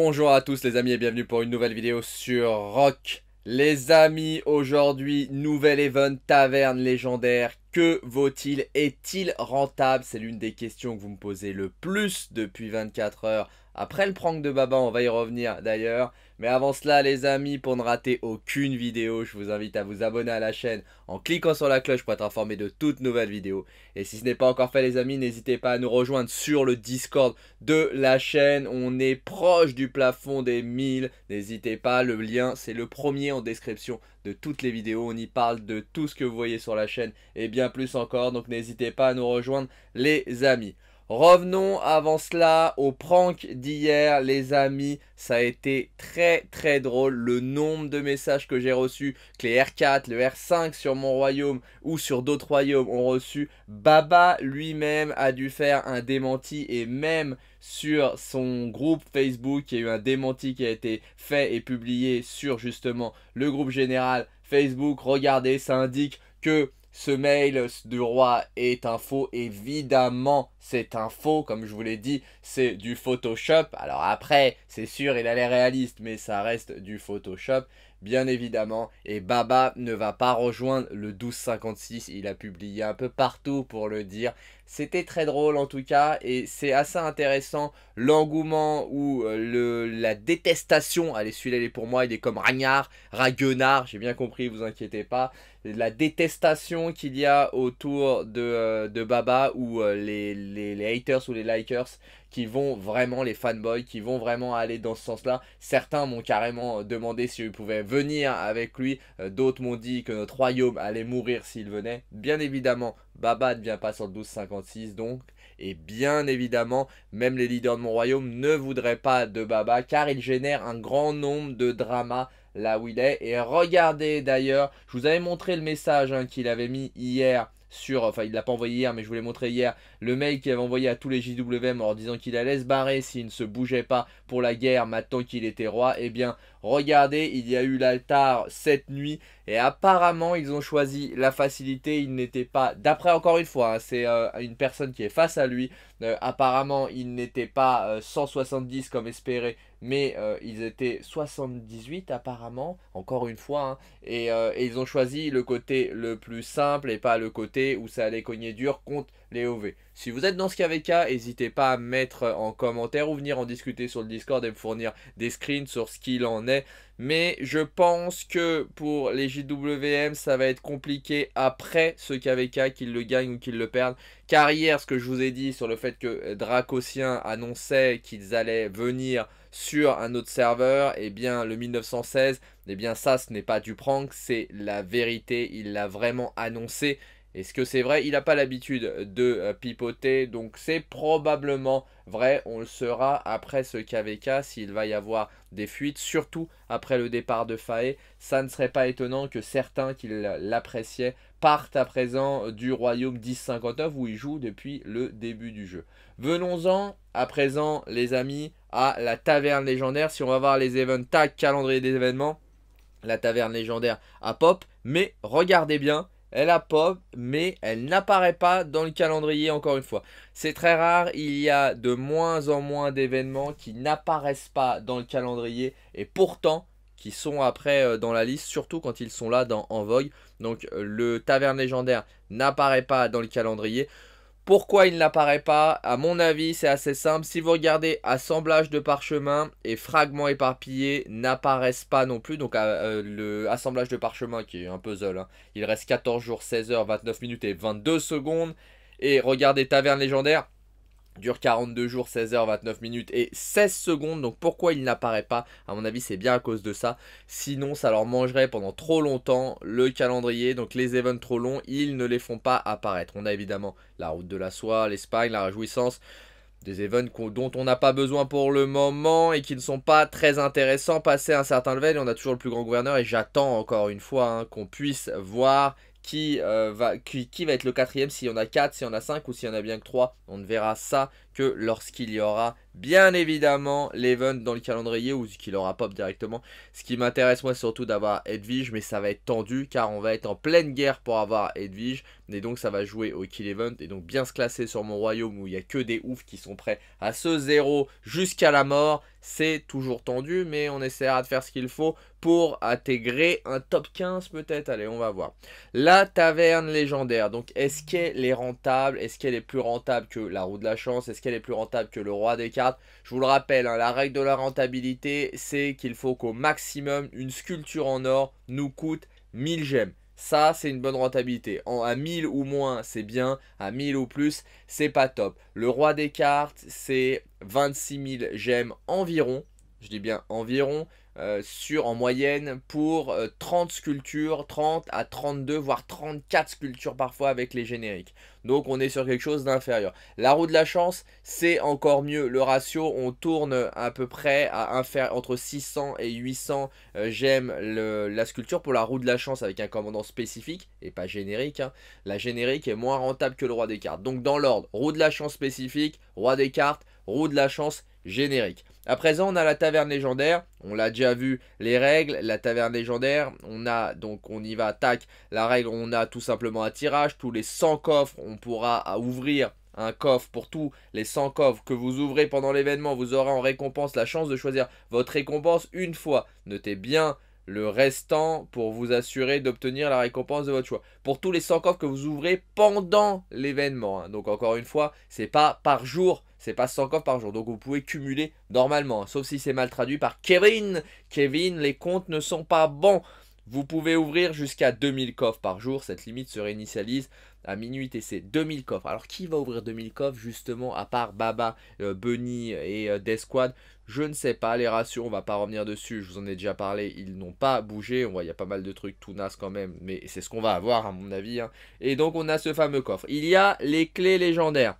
Bonjour à tous les amis et bienvenue pour une nouvelle vidéo sur Rock. Les amis, aujourd'hui, nouvel event taverne légendaire. Que vaut-il Est-il rentable C'est l'une des questions que vous me posez le plus depuis 24 heures après le prank de Baba, on va y revenir d'ailleurs. Mais avant cela, les amis, pour ne rater aucune vidéo, je vous invite à vous abonner à la chaîne en cliquant sur la cloche pour être informé de toutes nouvelles vidéos. Et si ce n'est pas encore fait, les amis, n'hésitez pas à nous rejoindre sur le Discord de la chaîne. On est proche du plafond des 1000. N'hésitez pas, le lien, c'est le premier en description de toutes les vidéos. On y parle de tout ce que vous voyez sur la chaîne et bien plus encore. Donc n'hésitez pas à nous rejoindre, les amis. Revenons avant cela au prank d'hier, les amis. Ça a été très très drôle. Le nombre de messages que j'ai reçus, que les R4, le R5 sur mon royaume ou sur d'autres royaumes ont reçu. Baba lui-même a dû faire un démenti et même sur son groupe Facebook, il y a eu un démenti qui a été fait et publié sur justement le groupe général Facebook. Regardez, ça indique que ce mail du roi est un faux. Évidemment, c'est un faux. Comme je vous l'ai dit, c'est du Photoshop. Alors après, c'est sûr, il a l'air réaliste, mais ça reste du Photoshop. Bien évidemment, et Baba ne va pas rejoindre le 1256, il a publié un peu partout pour le dire, c'était très drôle en tout cas et c'est assez intéressant l'engouement ou euh, le, la détestation. Allez, celui-là, il est pour moi, il est comme Ragnard, Raguenard, j'ai bien compris, vous inquiétez pas. La détestation qu'il y a autour de, euh, Baba ou euh, les, les haters ou les likers qui vont vraiment, les fanboys, qui vont vraiment aller dans ce sens-là. Certains m'ont carrément demandé si je pouvais venir avec lui. D'autres m'ont dit que notre royaume allait mourir s'il venait. Bien évidemment, Baba ne vient pas sur le 12,56 donc. Et bien évidemment, même les leaders de mon royaume ne voudraient pas de Baba car il génère un grand nombre de dramas là où il est. Et regardez d'ailleurs, je vous avais montré le message hein, qu'il avait mis hier sur, enfin il l'a pas envoyé hier mais je vous l'ai montré hier, le mail qu'il avait envoyé à tous les JWM en disant qu'il allait se barrer s'il ne se bougeait pas pour la guerre maintenant qu'il était roi, et eh bien regardez il y a eu l'altar cette nuit et apparemment ils ont choisi la facilité, il n'était pas, d'après encore une fois, hein, c'est euh, une personne qui est face à lui, euh, apparemment, ils n'étaient pas 170 euh, comme espéré, mais euh, ils étaient 78 apparemment, encore une fois. Hein, et, ils ont choisi le côté le plus simple et pas le côté où ça allait cogner dur contre les Si vous êtes dans ce KvK, n'hésitez pas à mettre en commentaire ou venir en discuter sur le Discord et me fournir des screens sur ce qu'il en est. Mais je pense que pour les JWM, ça va être compliqué après ce KVK, qu'ils le gagnent ou qu'ils le perdent. Car hier, ce que je vous ai dit sur le fait que Dracosien annonçait qu'ils allaient venir sur un autre serveur, eh bien le 1916, eh bien ça ce n'est pas du prank, c'est la vérité, il l'a vraiment annoncé est-ce que c'est vrai Il n'a pas l'habitude de euh, pipoter, donc c'est probablement vrai. On le saura après ce KVK s'il va y avoir des fuites, surtout après le départ de Faé. Ça ne serait pas étonnant que certains qui l'appréciaient partent à présent du royaume 1059 où il joue depuis le début du jeu. Venons-en à présent, les amis, à la taverne légendaire. Si on va voir les event tag calendrier des événements, la taverne légendaire à pop. Mais regardez bien, elle a pop, mais elle n'apparaît pas dans le calendrier encore une fois. C'est très rare, il y a de moins en moins d'événements qui n'apparaissent pas dans le calendrier et pourtant qui sont après euh, dans la liste, surtout quand ils sont là dans En Vogue. Donc euh, le Taverne Légendaire n'apparaît pas dans le calendrier. Pourquoi il n'apparaît pas À mon avis, c'est assez simple. Si vous regardez assemblage de parchemin et fragments éparpillés n'apparaissent pas non plus. Donc euh, euh, le assemblage de parchemin qui est un puzzle. Hein, il reste 14 jours, 16 heures, 29 minutes et 22 secondes. Et regardez taverne légendaire dure 42 jours, 16h29 minutes et 16 secondes. Donc pourquoi il n'apparaît pas À mon avis, c'est bien à cause de ça. Sinon, ça leur mangerait pendant trop longtemps le calendrier. Donc les events trop longs, ils ne les font pas apparaître. On a évidemment la route de la soie, l'Espagne, la réjouissance. Des events dont on n'a pas besoin pour le moment et qui ne sont pas très intéressants. Passer un certain level, on a toujours le plus grand gouverneur et j'attends encore une fois hein, qu'on puisse voir qui, euh, va, qui, qui, va être le quatrième, s'il y en a 4, s'il y en a 5 ou s'il y en a bien que 3, on ne verra ça lorsqu'il y aura bien évidemment l'event dans le calendrier ou qu'il aura pop directement. Ce qui m'intéresse moi surtout d'avoir Edwige mais ça va être tendu car on va être en pleine guerre pour avoir Edwige et donc ça va jouer au kill event et donc bien se classer sur mon royaume où il n'y a que des oufs qui sont prêts à ce zéro jusqu'à la mort. C'est toujours tendu mais on essaiera de faire ce qu'il faut pour intégrer un top 15 peut-être. Allez on va voir. La taverne légendaire. Donc est-ce qu'elle est rentable Est-ce qu'elle est plus rentable que la roue de la chance Est-ce est plus rentable que le roi des cartes. Je vous le rappelle, hein, la règle de la rentabilité, c'est qu'il faut qu'au maximum, une sculpture en or nous coûte 1000 gemmes. Ça, c'est une bonne rentabilité. En, à 1000 ou moins, c'est bien. À 1000 ou plus, c'est pas top. Le roi des cartes, c'est 26 000 gemmes environ je dis bien environ, euh, sur en moyenne pour 30 euh, sculptures, 30 à 32, voire 34 sculptures parfois avec les génériques. Donc on est sur quelque chose d'inférieur. La roue de la chance, c'est encore mieux. Le ratio, on tourne à peu près à entre 600 et 800 gemmes euh, j'aime la sculpture. Pour la roue de la chance avec un commandant spécifique, et pas générique, hein. la générique est moins rentable que le roi des cartes. Donc dans l'ordre, roue de la chance spécifique, roi des cartes, roue de la chance générique. À présent, on a la taverne légendaire. On l'a déjà vu, les règles, la taverne légendaire. On a, donc on y va, tac, la règle, on a tout simplement un tirage. Tous les 100 coffres, on pourra ouvrir un coffre pour tous les 100 coffres que vous ouvrez pendant l'événement. Vous aurez en récompense la chance de choisir votre récompense une fois. Notez bien le restant pour vous assurer d'obtenir la récompense de votre choix. Pour tous les 100 coffres que vous ouvrez pendant l'événement. Hein. Donc encore une fois, c'est pas par jour c'est pas 100 coffres par jour. Donc vous pouvez cumuler normalement, hein. sauf si c'est mal traduit par Kevin. Kevin, les comptes ne sont pas bons. Vous pouvez ouvrir jusqu'à 2000 coffres par jour. Cette limite se réinitialise à minuit et c'est 2000 coffres. Alors qui va ouvrir 2000 coffres justement à part Baba, euh, Bunny et euh, Death Squad Je ne sais pas, les ratios, on va pas revenir dessus, je vous en ai déjà parlé, ils n'ont pas bougé, on voit il y a pas mal de trucs tout nas quand même, mais c'est ce qu'on va avoir à mon avis. Hein. Et donc on a ce fameux coffre. Il y a les clés légendaires.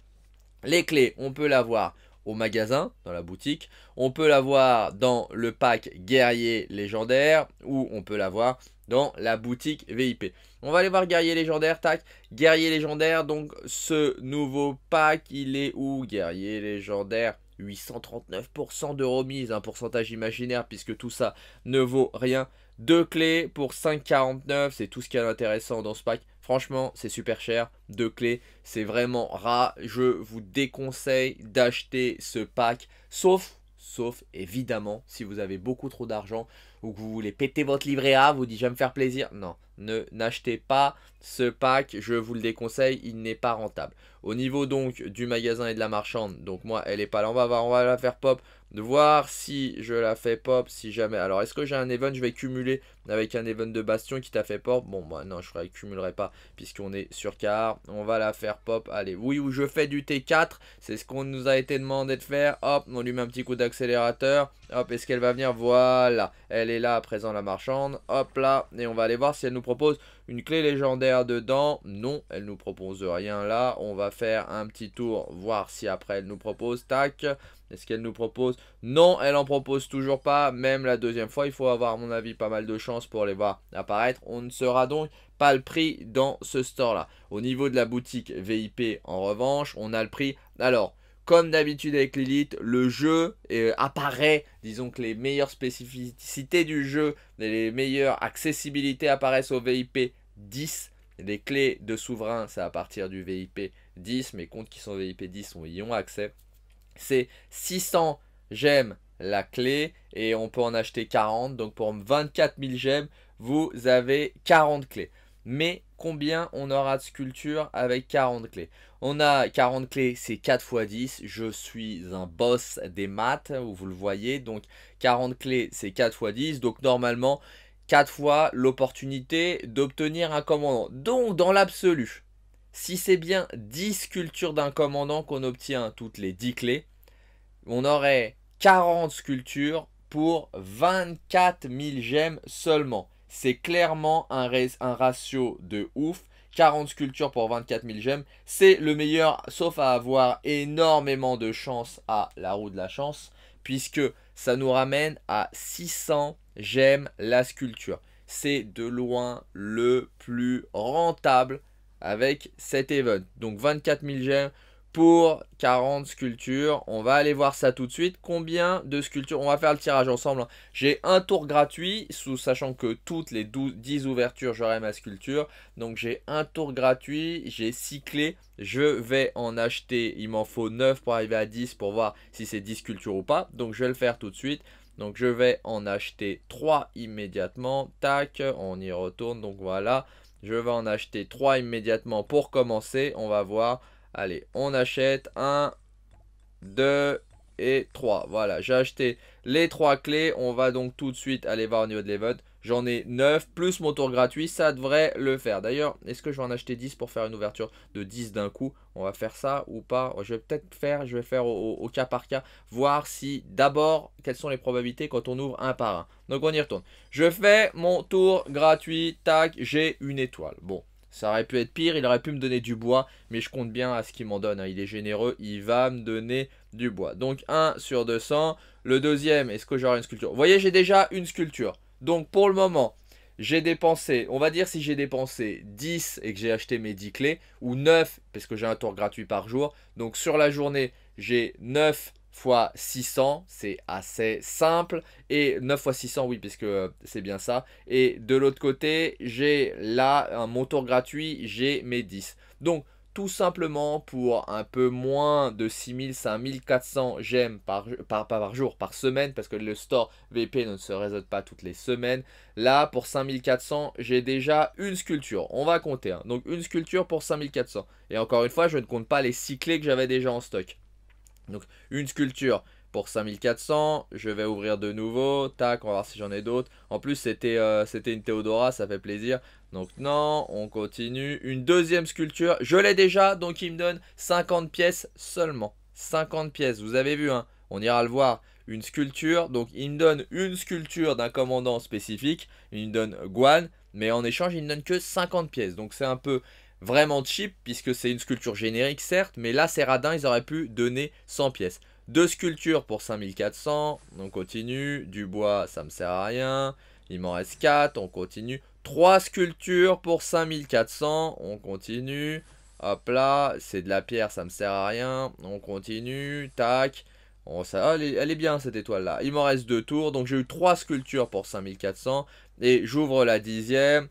Les clés, on peut l'avoir au magasin, dans la boutique. On peut l'avoir dans le pack guerrier légendaire ou on peut l'avoir dans la boutique VIP. On va aller voir guerrier légendaire, tac. Guerrier légendaire, donc ce nouveau pack, il est où Guerrier légendaire 839% de remise, un pourcentage imaginaire puisque tout ça ne vaut rien. Deux clés pour 5,49, c'est tout ce qu'il y a dans ce pack. Franchement, c'est super cher. Deux clés, c'est vraiment rare. Je vous déconseille d'acheter ce pack, sauf sauf évidemment si vous avez beaucoup trop d'argent ou que vous voulez péter votre livret A, vous dites je me faire plaisir. Non, ne n'achetez pas ce pack, je vous le déconseille, il n'est pas rentable. Au niveau donc du magasin et de la marchande, donc moi elle est pas là, on va voir, on la faire pop, de voir si je la fais pop, si jamais. Alors est-ce que j'ai un event, je vais cumuler avec un event de bastion qui t'a fait pop Bon moi bah, non, je ne cumulerai pas puisqu'on est sur car, on va la faire pop, allez, oui ou je fais du T4, c'est ce qu'on nous a été demandé de faire, hop, on lui met un petit coup d'accélérateur, hop, est-ce qu'elle va venir Voilà, elle est là à présent la marchande, hop là, et on va aller voir si elle nous propose une clé légendaire dedans. Non, elle nous propose rien là. On va faire un petit tour, voir si après elle nous propose. Tac. Est-ce qu'elle nous propose Non, elle en propose toujours pas. Même la deuxième fois, il faut avoir, mon avis, pas mal de chance pour les voir apparaître. On ne sera donc pas le prix dans ce store-là. Au niveau de la boutique VIP, en revanche, on a le prix. Alors, comme d'habitude avec Lilith, le jeu euh, apparaît, disons que les meilleures spécificités du jeu, les meilleures accessibilités apparaissent au VIP 10. Les clés de souverain, c'est à partir du VIP 10, mes comptes qui sont VIP 10 ils y ont accès. C'est 600 gemmes la clé et on peut en acheter 40. Donc pour 24 000 gemmes, vous avez 40 clés mais combien on aura de sculptures avec 40 clés On a 40 clés, c'est 4 x 10, je suis un boss des maths, vous le voyez, donc 40 clés c'est 4 x 10, donc normalement 4 fois l'opportunité d'obtenir un commandant. Donc dans l'absolu, si c'est bien 10 sculptures d'un commandant qu'on obtient toutes les 10 clés, on aurait 40 sculptures pour 24 000 gemmes seulement c'est clairement un, ratio de ouf. 40 sculptures pour 24 000 gemmes. C'est le meilleur, sauf à avoir énormément de chance à la roue de la chance, puisque ça nous ramène à 600 gemmes la sculpture. C'est de loin le plus rentable avec cet event. Donc 24 000 gemmes, pour 40 sculptures. On va aller voir ça tout de suite. Combien de sculptures On va faire le tirage ensemble. Hein. J'ai un tour gratuit, sous, sachant que toutes les 12, 10 ouvertures, j'aurai ma sculpture. Donc j'ai un tour gratuit, j'ai 6 clés. Je vais en acheter, il m'en faut 9 pour arriver à 10 pour voir si c'est 10 sculptures ou pas. Donc je vais le faire tout de suite. Donc je vais en acheter 3 immédiatement. Tac, on y retourne. Donc voilà, je vais en acheter 3 immédiatement pour commencer. On va voir Allez, on achète 1, 2 et 3. Voilà, j'ai acheté les 3 clés. On va donc tout de suite aller voir au niveau de l'event. J'en ai 9, plus mon tour gratuit, ça devrait le faire. D'ailleurs, est-ce que je vais en acheter 10 pour faire une ouverture de 10 d'un coup On va faire ça ou pas Je vais peut-être faire, je vais faire au, au, cas par cas, voir si d'abord, quelles sont les probabilités quand on ouvre un par un. Donc on y retourne. Je fais mon tour gratuit, tac, j'ai une étoile. Bon, ça aurait pu être pire, il aurait pu me donner du bois, mais je compte bien à ce qu'il m'en donne. Hein. Il est généreux, il va me donner du bois. Donc 1 sur 200. Le deuxième, est-ce que j'aurai une sculpture Vous voyez, j'ai déjà une sculpture. Donc pour le moment, j'ai dépensé, on va dire si j'ai dépensé 10 et que j'ai acheté mes 10 clés, ou 9, parce que j'ai un tour gratuit par jour. Donc sur la journée, j'ai 9 fois 600, c'est assez simple. Et 9 fois 600, oui, puisque euh, c'est bien ça. Et de l'autre côté, j'ai là un tour gratuit, j'ai mes 10. Donc, tout simplement pour un peu moins de 6000, 5400 j'aime par, par, jour, par semaine, parce que le store VP ne se résonne pas toutes les semaines. Là, pour 5400, j'ai déjà une sculpture. On va compter. Hein. Donc, une sculpture pour 5400. Et encore une fois, je ne compte pas les 6 clés que j'avais déjà en stock. Donc une sculpture pour 5400, je vais ouvrir de nouveau, tac, on va voir si j'en ai d'autres. En plus c'était euh, c'était une Théodora, ça fait plaisir. Donc non, on continue. Une deuxième sculpture, je l'ai déjà, donc il me donne 50 pièces seulement. 50 pièces, vous avez vu, hein on ira le voir. Une sculpture, donc il me donne une sculpture d'un commandant spécifique, il me donne Guan, mais en échange il ne donne que 50 pièces. Donc c'est un peu vraiment cheap, puisque c'est une sculpture générique certes, mais là c'est radin, ils auraient pu donner 100 pièces. Deux sculptures pour 5400, on continue, du bois ça me sert à rien, il m'en reste 4, on continue. Trois sculptures pour 5400, on continue, hop là, c'est de la pierre ça me sert à rien, on continue, tac. ça, ah, elle, est, bien cette étoile là. Il m'en reste deux tours, donc j'ai eu trois sculptures pour 5400, et j'ouvre la dixième.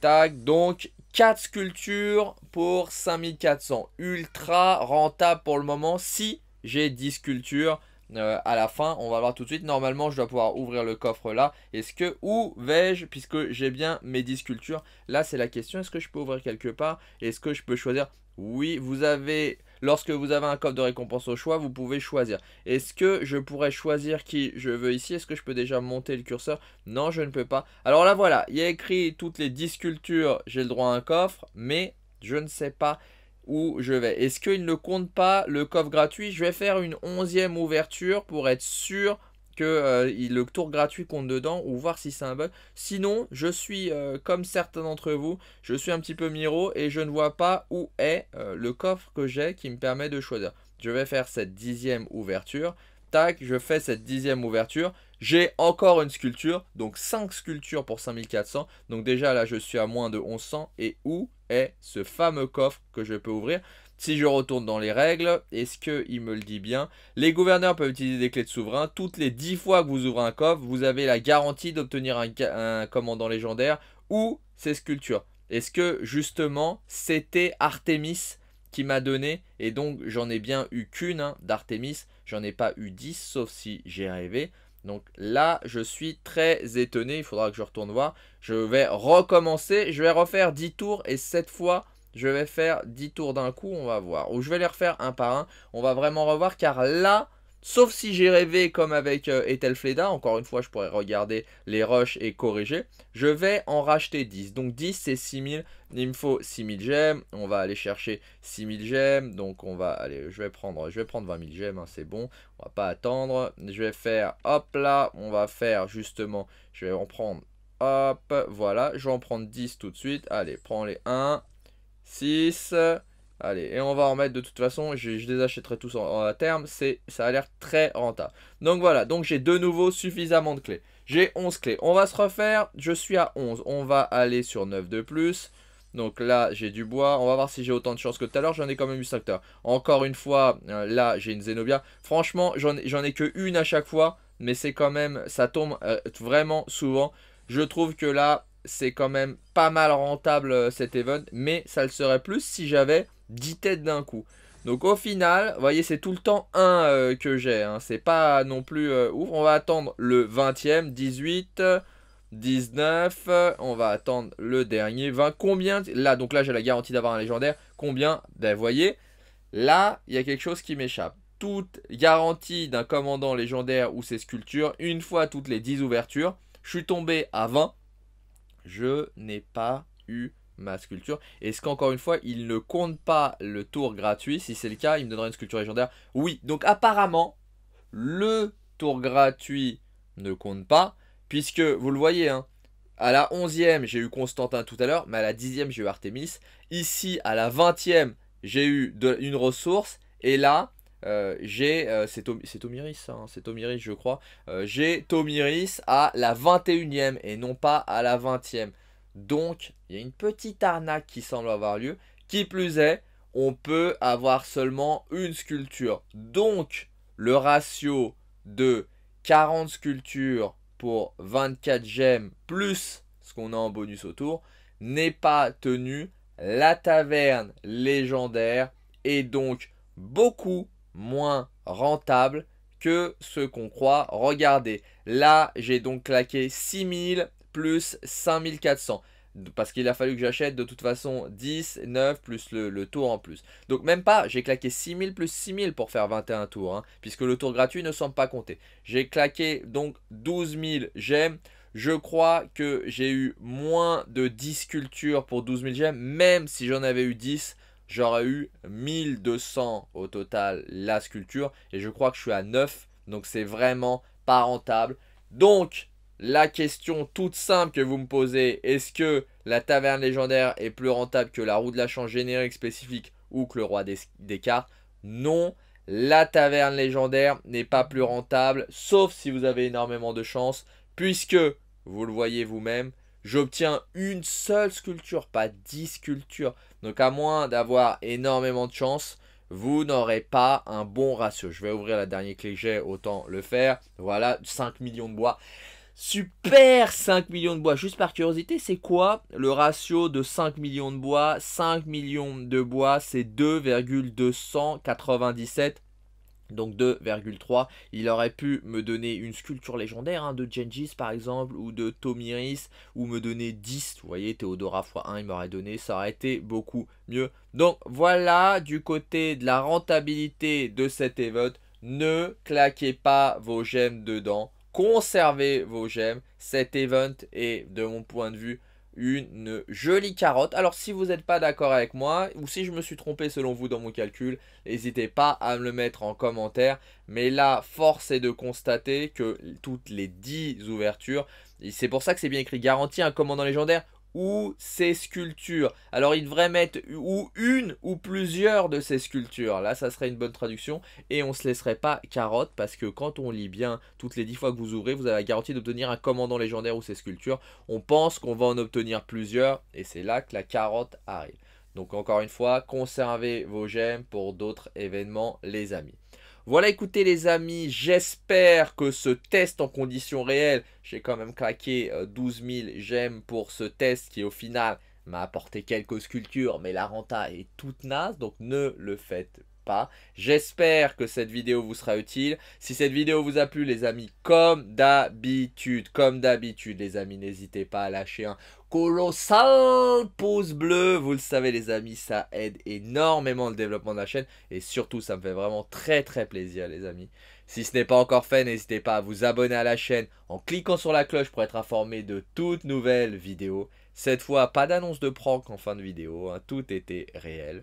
Tac, donc 4 sculptures pour 5400. Ultra rentable pour le moment. Si j'ai 10 sculptures euh, à la fin, on va voir tout de suite. Normalement, je dois pouvoir ouvrir le coffre là. Est-ce que, où vais-je, puisque j'ai bien mes 10 sculptures Là, c'est la question. Est-ce que je peux ouvrir quelque part Est-ce que je peux choisir Oui, vous avez Lorsque vous avez un coffre de récompense au choix, vous pouvez choisir. Est-ce que je pourrais choisir qui je veux ici Est-ce que je peux déjà monter le curseur Non, je ne peux pas. Alors là, voilà, il y a écrit toutes les 10 sculptures. j'ai le droit à un coffre, mais je ne sais pas où je vais. Est-ce qu'il ne compte pas le coffre gratuit Je vais faire une onzième ouverture pour être sûr que euh, le tour gratuit compte dedans ou voir si c'est un bug. Sinon, je suis euh, comme certains d'entre vous, je suis un petit peu miro et je ne vois pas où est euh, le coffre que j'ai qui me permet de choisir. Je vais faire cette dixième ouverture. Tac, je fais cette dixième ouverture. J'ai encore une sculpture, donc 5 sculptures pour 5400. Donc déjà là, je suis à moins de 1100. Et où est ce fameux coffre que je peux ouvrir si je retourne dans les règles, est-ce qu'il me le dit bien Les gouverneurs peuvent utiliser des clés de souverain. Toutes les 10 fois que vous ouvrez un coffre, vous avez la garantie d'obtenir un, commandant légendaire ou ses sculptures. Est-ce que justement c'était Artemis qui m'a donné Et donc j'en ai bien eu qu'une d'Artémis. Hein, d'Artemis. J'en ai pas eu 10 sauf si j'ai rêvé. Donc là, je suis très étonné. Il faudra que je retourne voir. Je vais recommencer. Je vais refaire 10 tours et cette fois, je vais faire 10 tours d'un coup, on va voir. Ou je vais les refaire un par un. On va vraiment revoir car là, sauf si j'ai rêvé comme avec euh, ethelfleda encore une fois, je pourrais regarder les rushs et corriger. Je vais en racheter 10. Donc 10, c'est 6000. Il me faut 6000 gemmes. On va aller chercher 6000 gemmes. Donc on va aller, je vais prendre, je vais prendre 20 000 gemmes, hein, c'est bon. On va pas attendre. Je vais faire, hop là, on va faire justement, je vais en prendre Hop, voilà, je vais en prendre 10 tout de suite. Allez, prends les 1, 6. Allez, et on va en mettre de toute façon, je, les achèterai tous en, à terme, c'est ça a l'air très rentable. Donc voilà, donc j'ai de nouveau suffisamment de clés. J'ai 11 clés. On va se refaire, je suis à 11. On va aller sur 9 de plus. Donc là, j'ai du bois. On va voir si j'ai autant de chance que tout à l'heure. J'en ai quand même eu 5 heures. Encore une fois, euh, là, j'ai une Zenobia. Franchement, j'en ai que une à chaque fois. Mais c'est quand même, ça tombe euh, vraiment souvent. Je trouve que là, c'est quand même pas mal rentable euh, cet event, mais ça le serait plus si j'avais 10 têtes d'un coup. Donc au final, vous voyez, c'est tout le temps 1 euh, que j'ai. Hein. C'est pas non plus euh, ouf. On va attendre le 20e, 18, 19. On va attendre le dernier, 20. Combien Là, donc là, j'ai la garantie d'avoir un légendaire. Combien Ben, vous voyez, là, il y a quelque chose qui m'échappe. Toute garantie d'un commandant légendaire ou ses sculptures, une fois toutes les 10 ouvertures. Je suis tombé à 20 je n'ai pas eu ma sculpture. Est-ce qu'encore une fois, il ne compte pas le tour gratuit Si c'est le cas, il me donnerait une sculpture légendaire. Oui, donc apparemment, le tour gratuit ne compte pas, puisque vous le voyez, hein, à la 11e, j'ai eu Constantin tout à l'heure, mais à la 10e, j'ai eu Artemis. Ici, à la 20e, j'ai eu une ressource. Et là, euh, j'ai euh, c'est Tomiris hein, c'est Tomiris je crois euh, j'ai Tomiris à la 21e et non pas à la 20e donc il y a une petite arnaque qui semble avoir lieu qui plus est on peut avoir seulement une sculpture donc le ratio de 40 sculptures pour 24 gemmes plus ce qu'on a en bonus autour n'est pas tenu la taverne légendaire est donc beaucoup moins rentable que ce qu'on croit. Regardez, là j'ai donc claqué 6000 plus 5400 parce qu'il a fallu que j'achète de toute façon 10, 9 plus le, tour en plus. Donc même pas, j'ai claqué 6000 plus 6000 pour faire 21 tours, hein, puisque le tour gratuit ne semble pas compter. J'ai claqué donc 12000 gemmes. Je crois que j'ai eu moins de 10 cultures pour 12000 gemmes, même si j'en avais eu 10, j'aurais eu 1200 au total la sculpture. Et je crois que je suis à 9, donc c'est vraiment pas rentable. Donc, la question toute simple que vous me posez, est-ce que la taverne légendaire est plus rentable que la roue de la chance générique spécifique ou que le roi des, cartes Non, la taverne légendaire n'est pas plus rentable, sauf si vous avez énormément de chance, puisque, vous le voyez vous-même, j'obtiens une seule sculpture, pas 10 sculptures. Donc à moins d'avoir énormément de chance, vous n'aurez pas un bon ratio. Je vais ouvrir la dernière clé que j'ai, autant le faire. Voilà, 5 millions de bois. Super 5 millions de bois. Juste par curiosité, c'est quoi le ratio de 5 millions de bois 5 millions de bois, c'est 2,297 donc 2,3. Il aurait pu me donner une sculpture légendaire hein, de Gengis par exemple, ou de Tomiris, ou me donner 10. Vous voyez, Théodora x1, il m'aurait donné, ça aurait été beaucoup mieux. Donc voilà, du côté de la rentabilité de cet event, ne claquez pas vos gemmes dedans. Conservez vos gemmes. Cet event est, de mon point de vue, une jolie carotte. Alors si vous n'êtes pas d'accord avec moi, ou si je me suis trompé selon vous dans mon calcul, n'hésitez pas à me le mettre en commentaire. Mais là, force est de constater que toutes les 10 ouvertures, c'est pour ça que c'est bien écrit, garantie un commandant légendaire, ou ses sculptures. Alors il devrait mettre ou une ou plusieurs de ses sculptures. Là, ça serait une bonne traduction et on ne se laisserait pas carotte parce que quand on lit bien toutes les 10 fois que vous ouvrez, vous avez la garantie d'obtenir un commandant légendaire ou ses sculptures. On pense qu'on va en obtenir plusieurs et c'est là que la carotte arrive. Donc encore une fois, conservez vos gemmes pour d'autres événements les amis. Voilà, écoutez les amis, j'espère que ce test en conditions réelles, j'ai quand même claqué 12 000 j'aime pour ce test qui au final m'a apporté quelques sculptures, mais la renta est toute naze, donc ne le faites pas. J'espère que cette vidéo vous sera utile. Si cette vidéo vous a plu les amis, comme d'habitude, comme d'habitude les amis, n'hésitez pas à lâcher un colossal pouce bleu. Vous le savez les amis, ça aide énormément le développement de la chaîne et surtout ça me fait vraiment très très plaisir les amis. Si ce n'est pas encore fait, n'hésitez pas à vous abonner à la chaîne en cliquant sur la cloche pour être informé de toutes nouvelles vidéos. Cette fois, pas d'annonce de prank en fin de vidéo, hein. tout était réel.